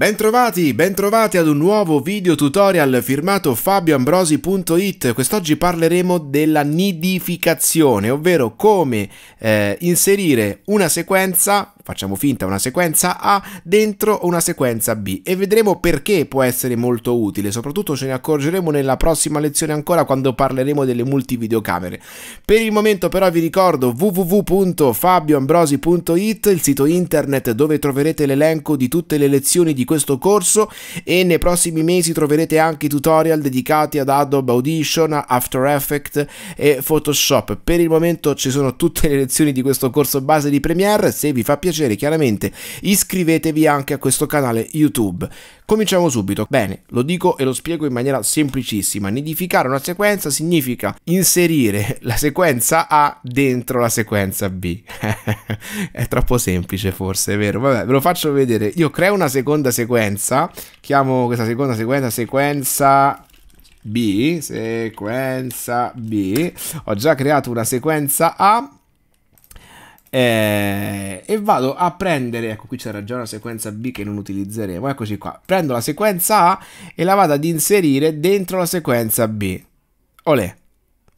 Bentrovati, bentrovati ad un nuovo video tutorial firmato fabioambrosi.it. Quest'oggi parleremo della nidificazione, ovvero come eh, inserire una sequenza, facciamo finta una sequenza A, dentro una sequenza B e vedremo perché può essere molto utile, soprattutto ce ne accorgeremo nella prossima lezione ancora quando parleremo delle multivideocamere. Per il momento però vi ricordo www.fabioambrosi.it, il sito internet dove troverete l'elenco di tutte le lezioni di questo corso e nei prossimi mesi troverete anche tutorial dedicati ad Adobe Audition, After Effects e Photoshop. Per il momento ci sono tutte le lezioni di questo corso base di Premiere, se vi fa piacere chiaramente iscrivetevi anche a questo canale YouTube. Cominciamo subito. Bene, lo dico e lo spiego in maniera semplicissima. Nidificare una sequenza significa inserire la sequenza A dentro la sequenza B. è troppo semplice forse, è vero? Vabbè, ve lo faccio vedere. Io creo una seconda sequenza sequenza, chiamo questa seconda sequenza sequenza B, sequenza B, ho già creato una sequenza A eh, e vado a prendere, ecco qui c'era già una sequenza B che non utilizzeremo, eccoci qua, prendo la sequenza A e la vado ad inserire dentro la sequenza B. Olè.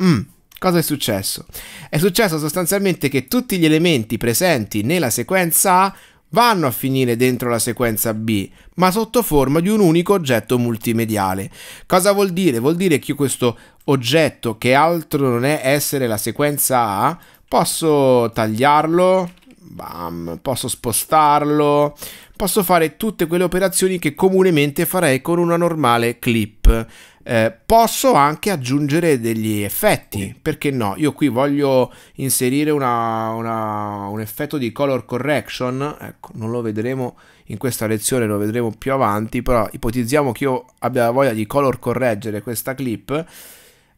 Mm. Cosa è successo? È successo sostanzialmente che tutti gli elementi presenti nella sequenza A vanno a finire dentro la sequenza B, ma sotto forma di un unico oggetto multimediale. Cosa vuol dire? Vuol dire che io questo oggetto, che altro non è essere la sequenza A, posso tagliarlo, bam, posso spostarlo, posso fare tutte quelle operazioni che comunemente farei con una normale clip. Eh, posso anche aggiungere degli effetti, perché no? Io qui voglio inserire una, una, un effetto di color correction, ecco, non lo vedremo in questa lezione, lo vedremo più avanti, però ipotizziamo che io abbia voglia di color correggere questa clip.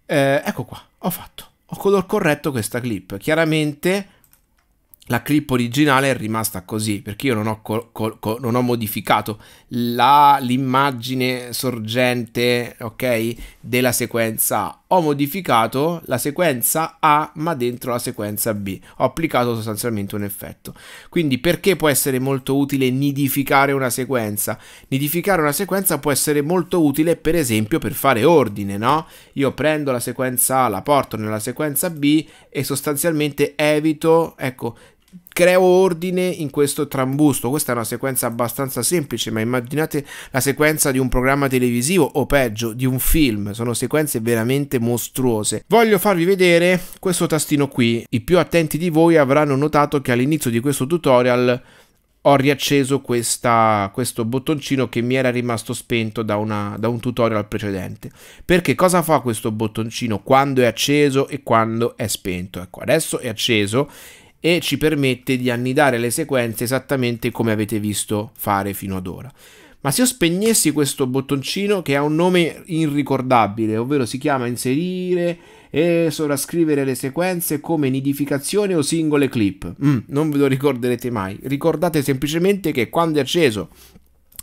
Eh, ecco qua, ho fatto, ho color corretto questa clip. Chiaramente la clip originale è rimasta così perché io non ho, col, col, col, non ho modificato la, l'immagine sorgente ok della sequenza A ho modificato la sequenza A ma dentro la sequenza B ho applicato sostanzialmente un effetto quindi perché può essere molto utile nidificare una sequenza nidificare una sequenza può essere molto utile per esempio per fare ordine no io prendo la sequenza A la porto nella sequenza B e sostanzialmente evito ecco creo ordine in questo trambusto. Questa è una sequenza abbastanza semplice, ma immaginate la sequenza di un programma televisivo o peggio di un film. Sono sequenze veramente mostruose. Voglio farvi vedere questo tastino qui. I più attenti di voi avranno notato che all'inizio di questo tutorial ho riacceso questa, questo bottoncino che mi era rimasto spento da, una, da, un tutorial precedente. Perché cosa fa questo bottoncino quando è acceso e quando è spento? Ecco, adesso è acceso e ci permette di annidare le sequenze esattamente come avete visto fare fino ad ora. Ma se io spegnessi questo bottoncino che ha un nome irricordabile, ovvero si chiama inserire e sovrascrivere le sequenze come nidificazione o singole clip, mm, non ve lo ricorderete mai. Ricordate semplicemente che quando è acceso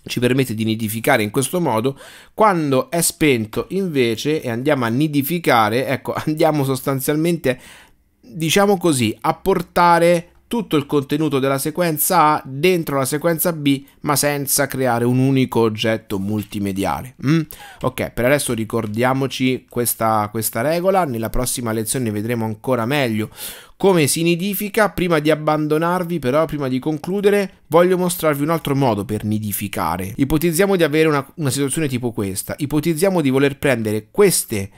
ci permette di nidificare in questo modo, quando è spento invece e andiamo a nidificare, ecco, andiamo sostanzialmente a diciamo così, a portare tutto il contenuto della sequenza A dentro la sequenza B, ma senza creare un unico oggetto multimediale. Mm? Ok, per adesso ricordiamoci questa, questa regola, nella prossima lezione vedremo ancora meglio come si nidifica. Prima di abbandonarvi, però, prima di concludere, voglio mostrarvi un altro modo per nidificare. Ipotizziamo di avere una, una situazione tipo questa, ipotizziamo di voler prendere queste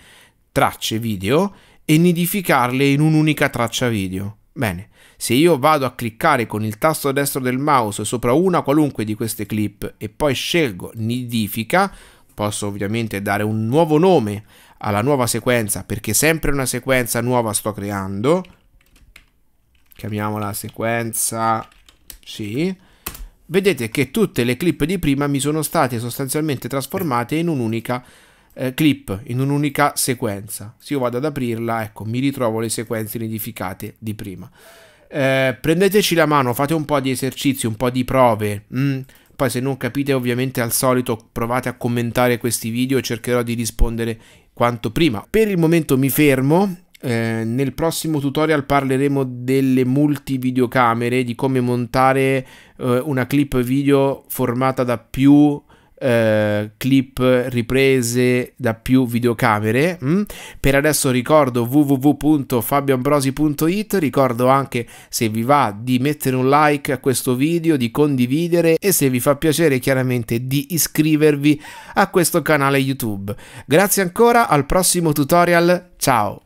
tracce video e nidificarle in un'unica traccia video. Bene, se io vado a cliccare con il tasto destro del mouse sopra una qualunque di queste clip e poi scelgo nidifica, posso ovviamente dare un nuovo nome alla nuova sequenza perché sempre una sequenza nuova sto creando. Chiamiamola sequenza C, Vedete che tutte le clip di prima mi sono state sostanzialmente trasformate in un'unica sequenza eh, clip in un'unica sequenza. Se io vado ad aprirla, ecco, mi ritrovo le sequenze nidificate di prima. Eh, prendeteci la mano, fate un po' di esercizi, un po' di prove. Mm. Poi se non capite ovviamente al solito provate a commentare questi video e cercherò di rispondere quanto prima. Per il momento mi fermo, eh, nel prossimo tutorial parleremo delle multi videocamere, di come montare eh, una clip video formata da più eh, clip riprese da più videocamere. Mm? Per adesso ricordo www.fabioambrosi.it, ricordo anche se vi va di mettere un like a questo video, di condividere e se vi fa piacere chiaramente di iscrivervi a questo canale YouTube. Grazie ancora, al prossimo tutorial, ciao!